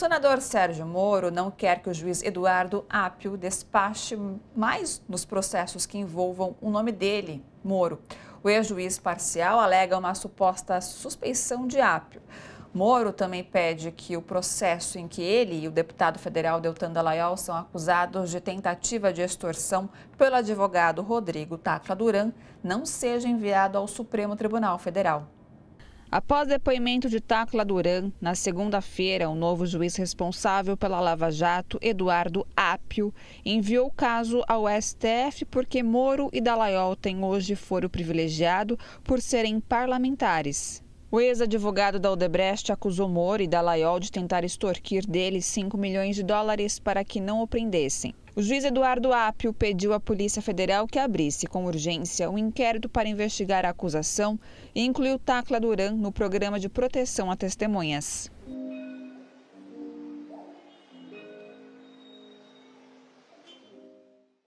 O senador Sérgio Moro não quer que o juiz Eduardo Apio despache mais nos processos que envolvam o nome dele, Moro. O ex-juiz parcial alega uma suposta suspeição de Apio. Moro também pede que o processo em que ele e o deputado federal Deltan Dallaiol são acusados de tentativa de extorsão pelo advogado Rodrigo Tacla Duran não seja enviado ao Supremo Tribunal Federal. Após depoimento de Tacla Duran, na segunda-feira, o novo juiz responsável pela Lava Jato, Eduardo Apio, enviou o caso ao STF porque Moro e Dalaiol têm hoje foro privilegiado por serem parlamentares. O ex-advogado da Odebrecht acusou Moro e Dalaiol de tentar extorquir dele 5 milhões de dólares para que não o prendessem. O juiz Eduardo Apio pediu à Polícia Federal que abrisse com urgência um inquérito para investigar a acusação e incluiu Tacla Duran no programa de proteção a testemunhas.